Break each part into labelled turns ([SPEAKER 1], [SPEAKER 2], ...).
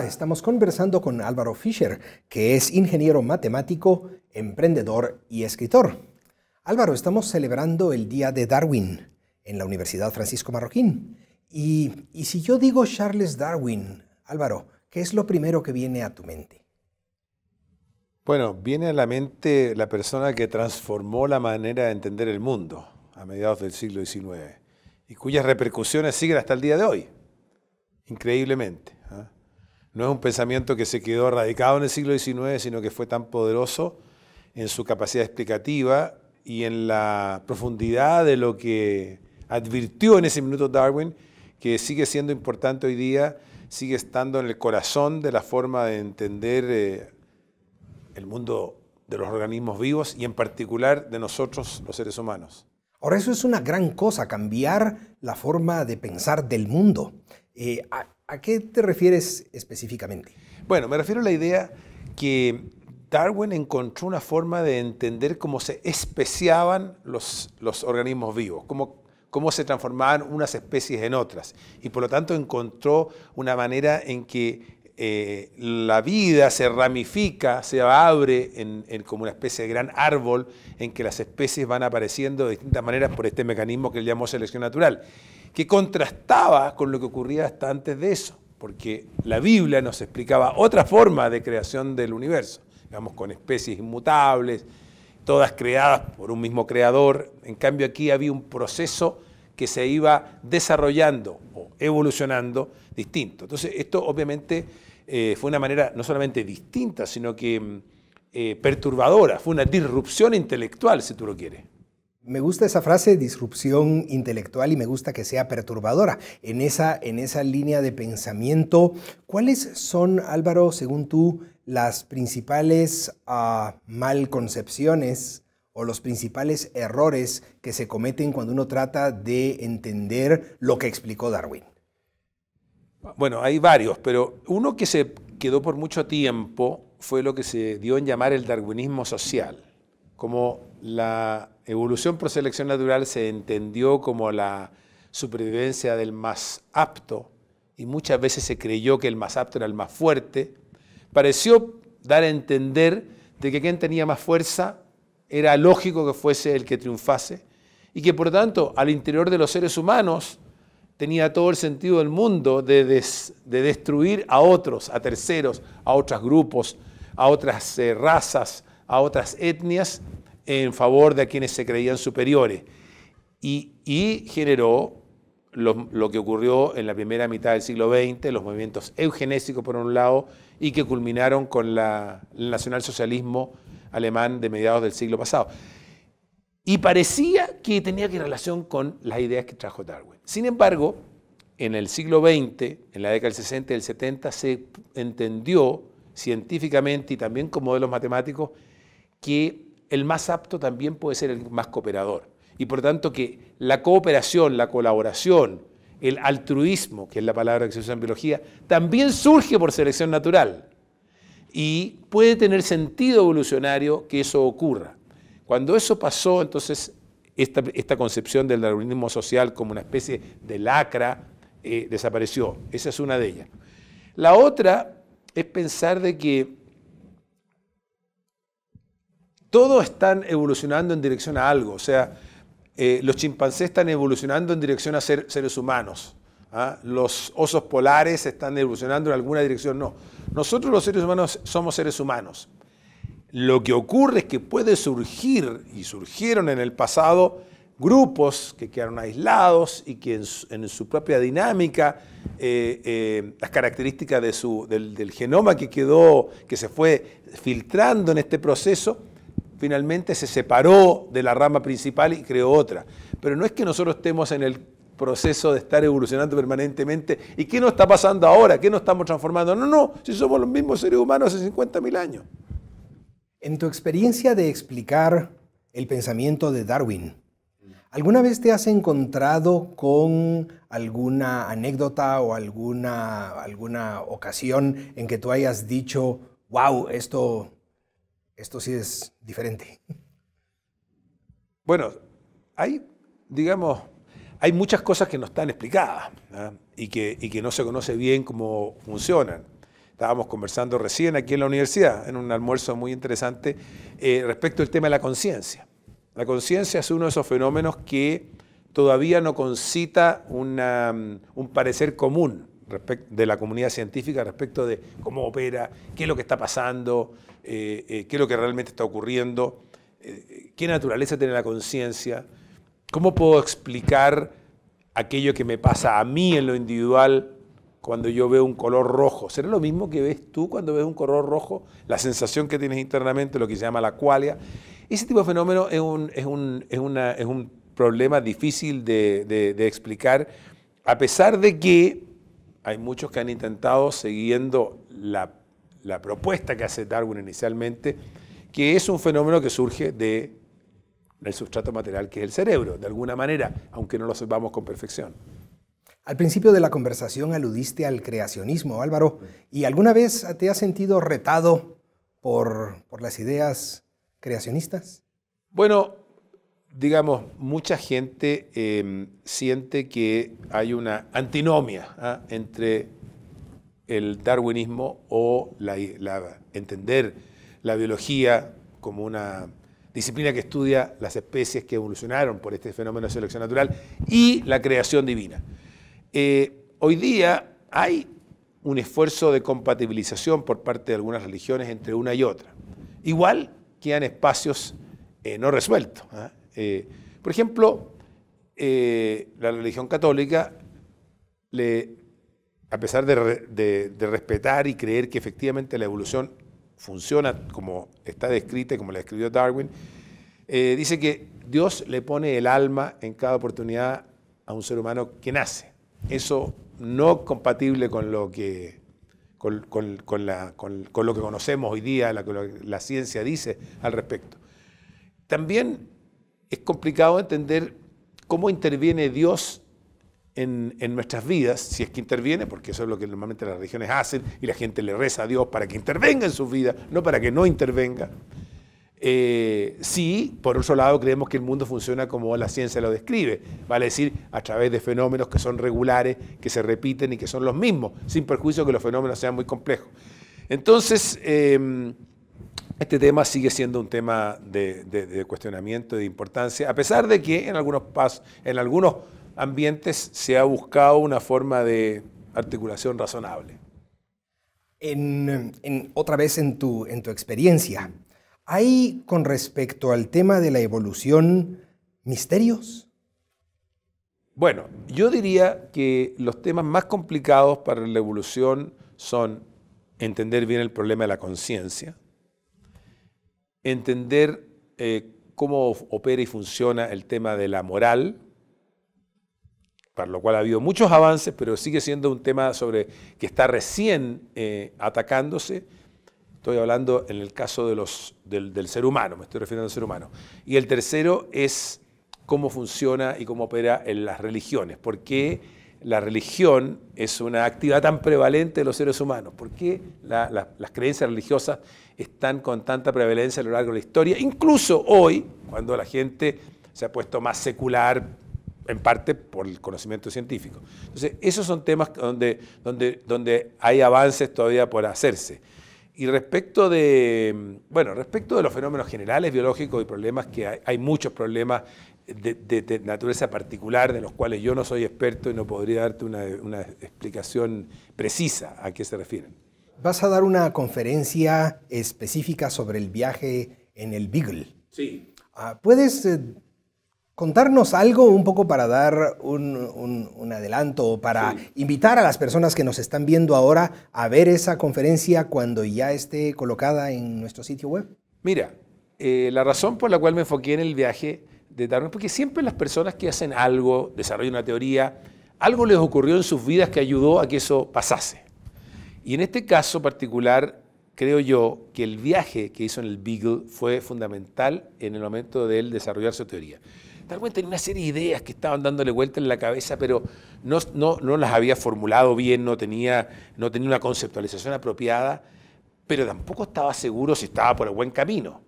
[SPEAKER 1] estamos conversando con Álvaro Fischer, que es ingeniero matemático, emprendedor y escritor. Álvaro, estamos celebrando el Día de Darwin en la Universidad Francisco Marroquín. Y, y si yo digo Charles Darwin, Álvaro, ¿qué es lo primero que viene a tu mente?
[SPEAKER 2] Bueno, viene a la mente la persona que transformó la manera de entender el mundo a mediados del siglo XIX y cuyas repercusiones siguen hasta el día de hoy, increíblemente. No es un pensamiento que se quedó radicado en el siglo XIX, sino que fue tan poderoso en su capacidad explicativa y en la profundidad de lo que advirtió en ese minuto Darwin, que sigue siendo importante hoy día, sigue estando en el corazón de la forma de entender eh, el mundo de los organismos vivos y en particular de nosotros los seres humanos.
[SPEAKER 1] Ahora eso es una gran cosa, cambiar la forma de pensar del mundo. Eh, ¿A qué te refieres específicamente? Bueno, me refiero a la
[SPEAKER 2] idea que Darwin encontró una forma de entender cómo se especiaban los, organismos vivos, cómo, se transformaban unas especies en otras. Y por lo tanto encontró una manera en que eh, la vida se ramifica, se abre como una especie de gran árbol en que las especies van apareciendo de distintas maneras por este mecanismo que él llamó selección natural que contrastaba con lo que ocurría hasta antes de eso, porque la Biblia nos explicaba otra forma de creación del universo, digamos, con especies inmutables, todas creadas por un mismo creador. En cambio, aquí había un proceso que se iba desarrollando o evolucionando distinto. Entonces, esto obviamente eh, fue una manera no solamente distinta, sino que mm, eh, perturbadora, fue una disrupción intelectual, si tú lo
[SPEAKER 1] quieres. Me gusta esa frase, disrupción intelectual, y me gusta que sea perturbadora. En esa, en esa línea de pensamiento, ¿cuáles son, Álvaro, según tú, las principales ah, malconcepciones o los principales errores que se cometen cuando uno trata de entender lo que explicó Darwin?
[SPEAKER 2] Bueno, hay varios, pero uno que se quedó por mucho tiempo fue lo que se dio en llamar el darwinismo social, como la evolución por selección natural se entendió como la supervivencia del más apto y muchas veces se creyó que el más apto era el más fuerte, pareció dar a entender de que quien tenía más fuerza era lógico que fuese el que triunfase y que por tanto al interior de los seres humanos tenía todo el sentido del mundo de, destruir a otros, a terceros, a otros grupos, a otras eh, razas, a otras etnias, en favor de quienes se creían superiores. Y, generó lo, que ocurrió en la primera mitad del siglo XX, los movimientos eugenésicos por un lado, y que culminaron con la, el nacionalsocialismo alemán de mediados del siglo pasado. Y parecía que tenía que relación con las ideas que trajo Darwin. Sin embargo, en el siglo XX, en la década del 60 y del 70, se entendió científicamente y también con modelos matemáticos que el más apto también puede ser el más cooperador. Y por tanto que la cooperación, la colaboración, el altruismo, que es la palabra que se usa en biología, también surge por selección natural. Y puede tener sentido evolucionario que eso ocurra. Cuando eso pasó, entonces esta, concepción del darwinismo social como una especie de lacra eh, desapareció. Esa es una de ellas. La otra es pensar de que todos están evolucionando en dirección a algo. O sea, eh, los chimpancés están evolucionando en dirección a ser seres humanos. ¿ah? Los osos polares están evolucionando en alguna dirección. No. Nosotros los seres humanos somos seres humanos. Lo que ocurre es que puede surgir, y surgieron en el pasado, grupos que quedaron aislados y que en su, propia dinámica, eh, eh, las características del, del, genoma que quedó, que se fue filtrando en este proceso, finalmente se separó de la rama principal y creó otra. Pero no es que nosotros estemos en el proceso de estar evolucionando permanentemente y qué nos está pasando ahora, qué nos estamos transformando. No, no, si somos los mismos seres humanos
[SPEAKER 1] hace 50.000 años. En tu experiencia de explicar el pensamiento de Darwin, ¿alguna vez te has encontrado con alguna anécdota o alguna, alguna ocasión en que tú hayas dicho, wow, esto esto sí es diferente.
[SPEAKER 2] Bueno, hay, digamos, hay muchas cosas que no están explicadas ¿ah? Y, que, que no se conoce bien cómo funcionan estábamos conversando recién aquí en la universidad, en un almuerzo muy interesante, eh, respecto al tema de la conciencia. La conciencia es uno de esos fenómenos que todavía no concita mm, un parecer común de la comunidad científica respecto de cómo opera, qué es lo que está pasando, eh, eh, qué es lo que realmente está ocurriendo, eh, qué naturaleza tiene la conciencia, cómo puedo explicar aquello que me pasa a mí en lo individual cuando yo veo un color rojo. ¿Será lo mismo que ves tú cuando ves un color rojo? La sensación que tienes internamente, lo que se llama la cualia. Ese tipo de fenómeno es un, es un, es una, es un problema difícil de, de explicar, a pesar de que hay muchos que han intentado siguiendo la la propuesta que hace Darwin inicialmente, que es un fenómeno que surge de el sustrato material que es el cerebro, de alguna manera, aunque no lo sepamos con perfección.
[SPEAKER 1] Al principio de la conversación aludiste al creacionismo, Álvaro, ¿y alguna vez te has sentido retado por, las ideas creacionistas?
[SPEAKER 2] Bueno, digamos, mucha gente eh, siente que hay una antinomia ¿ah? entre el darwinismo o entender la biología como una disciplina que estudia las especies que evolucionaron por este fenómeno de selección natural y la creación divina. Eh, hoy día hay un esfuerzo de compatibilización por parte de algunas religiones entre una y otra. Igual quedan espacios eh, no resueltos. ¿ah? Eh, por ejemplo, la religión católica le a pesar de, respetar y creer que efectivamente la evolución funciona como está descrita como la escribió Darwin, eh, dice que Dios le pone el alma en cada oportunidad a un ser humano que nace. Eso no compatible con lo que, con, lo que conocemos hoy día, la ciencia dice al respecto. También es complicado entender cómo interviene Dios en, nuestras vidas, si es que interviene, porque eso es lo que normalmente las religiones hacen, y la gente le reza a Dios para que intervenga en sus vidas, no para que no intervenga. Eh, si, por otro lado, creemos que el mundo funciona como la ciencia lo describe, vale decir, a través de fenómenos que son regulares, que se repiten y que son los mismos, sin perjuicio que los fenómenos sean muy complejos. Entonces, em, este tema sigue siendo un tema de, de, cuestionamiento, de importancia, a pesar de que en algunos pasos, en algunos ambientes se ha buscado una forma de articulación razonable.
[SPEAKER 1] otra vez en tu, experiencia, ¿hay con respecto al tema de la evolución misterios?
[SPEAKER 2] Bueno, yo diría que los temas más complicados para la evolución son entender bien el problema de la conciencia, entender eh, cómo opera y funciona el tema de la moral, para lo cual ha habido muchos avances, pero sigue siendo un tema sobre que está recién eh, atacándose. Estoy hablando en el caso del, ser humano, me estoy refiriendo al ser humano. Y el tercero es cómo funciona y cómo opera en las religiones. ¿Por qué la religión es una actividad tan prevalente de los seres humanos? ¿Por qué las creencias religiosas están con tanta prevalencia a lo largo de la historia? Incluso hoy, cuando la gente se ha puesto más secular, en parte por el conocimiento científico. Entonces, esos son temas donde, donde, donde hay avances todavía por hacerse. Y respecto de, bueno, respecto de los fenómenos generales biológicos y problemas, que hay, muchos problemas de, naturaleza particular de los cuales yo no soy experto y no podría darte una, una explicación precisa a qué se refieren.
[SPEAKER 1] Vas a dar una conferencia específica sobre el viaje en el Beagle. Sí. Ah, ¿Puedes eh, contarnos algo un poco para dar un, adelanto o para invitar a las personas que nos están viendo ahora a ver esa conferencia cuando ya esté colocada en nuestro sitio web?
[SPEAKER 2] Mira, eh, la razón por la cual me enfoqué en el viaje de Darwin, porque siempre las personas que hacen algo, desarrollan una teoría, algo les ocurrió en sus vidas que ayudó a que eso pasase. Y en este caso particular, creo yo que el viaje que hizo en el Beagle fue fundamental en el momento de él desarrollar su teoría tenía una serie de ideas que estaban dándole vuelta en la cabeza, pero no, no, las había formulado bien, no tenía, no tenía una conceptualización apropiada, pero tampoco estaba seguro si estaba por el buen camino.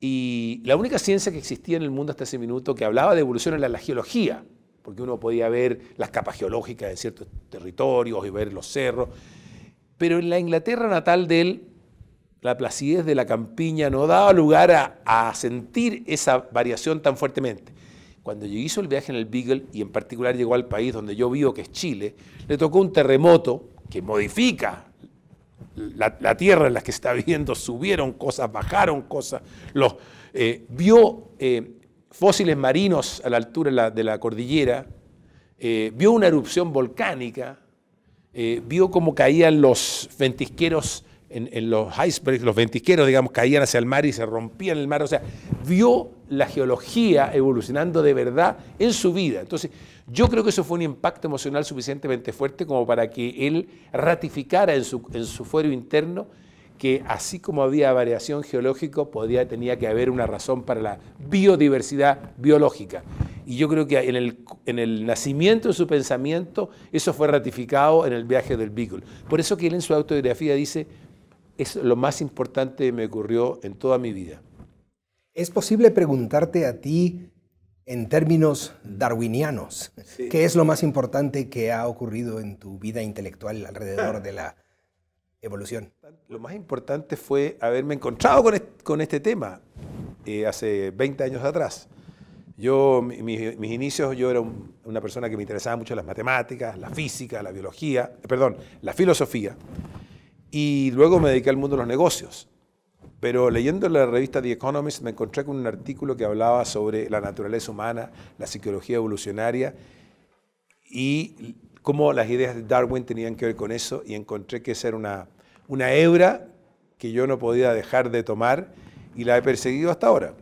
[SPEAKER 2] Y la única ciencia que existía en el mundo hasta ese minuto que hablaba de evolución era la geología, porque uno podía ver las capas geológicas de ciertos territorios y ver los cerros. Pero en la Inglaterra natal de él la placidez de la campiña no daba lugar a, sentir esa variación tan fuertemente. Cuando yo hizo el viaje en el Beagle y en particular llegó al país donde yo vivo, que es Chile, le tocó un terremoto que modifica la, tierra en la que está viviendo, subieron cosas, bajaron cosas, eh, vio eh, fósiles marinos a la altura de la, cordillera, eh, vio una erupción volcánica, vio cómo caían los ventisqueros en, los icebergs, los ventiqueros, digamos, caían hacia el mar y se rompían el mar. O sea, vio la geología evolucionando de verdad en su vida. Entonces, yo creo que eso fue un impacto emocional suficientemente fuerte como para que él ratificara en su, en fuero interno que así como había variación geológica, podía, tenía que haber una razón para la biodiversidad biológica. Y yo creo que en el, en el nacimiento de su pensamiento, eso fue ratificado en el viaje del Beagle. Por eso que él en su autobiografía dice, es lo más importante que me ocurrió en toda mi vida.
[SPEAKER 1] ¿Es posible preguntarte a ti en términos darwinianos qué es lo más importante que ha ocurrido en tu vida intelectual alrededor de la evolución? Lo más
[SPEAKER 2] importante fue haberme encontrado con este, tema eh, hace 20 años atrás. Yo, mis inicios, yo era una persona que me interesaba mucho las matemáticas, la física, la biología, eh, perdón, la filosofía. Y luego me dediqué al mundo de los negocios. Pero leyendo la revista The Economist me encontré con un artículo que hablaba sobre la naturaleza humana, la psicología evolucionaria y cómo las ideas de Darwin tenían que ver con eso y encontré que esa era una, una hebra que yo no podía dejar de tomar y la he perseguido hasta ahora.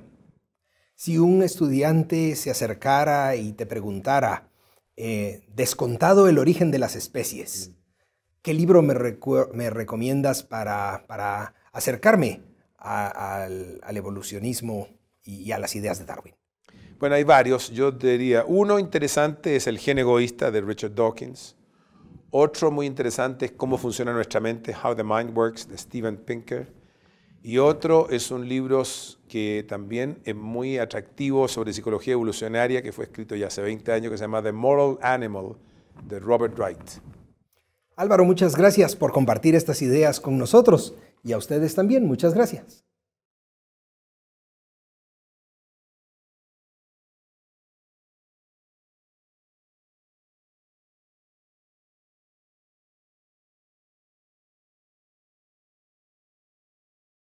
[SPEAKER 1] Si un estudiante se acercara y te preguntara, eh, descontado el origen de las especies, ¿Qué libro me, recomiendas para, acercarme al, evolucionismo y, y a las ideas de Darwin?
[SPEAKER 2] Bueno, hay varios. Yo diría, uno interesante es El gen egoísta de Richard Dawkins. Otro muy interesante es Cómo funciona nuestra mente, How the Mind Works, de Steven Pinker. Y otro es un libro que también es muy atractivo sobre psicología evolucionaria, que fue escrito ya hace 20 años, que se llama The Moral Animal, de Robert Wright.
[SPEAKER 1] Álvaro, muchas gracias por compartir estas ideas con nosotros y a ustedes también, muchas gracias.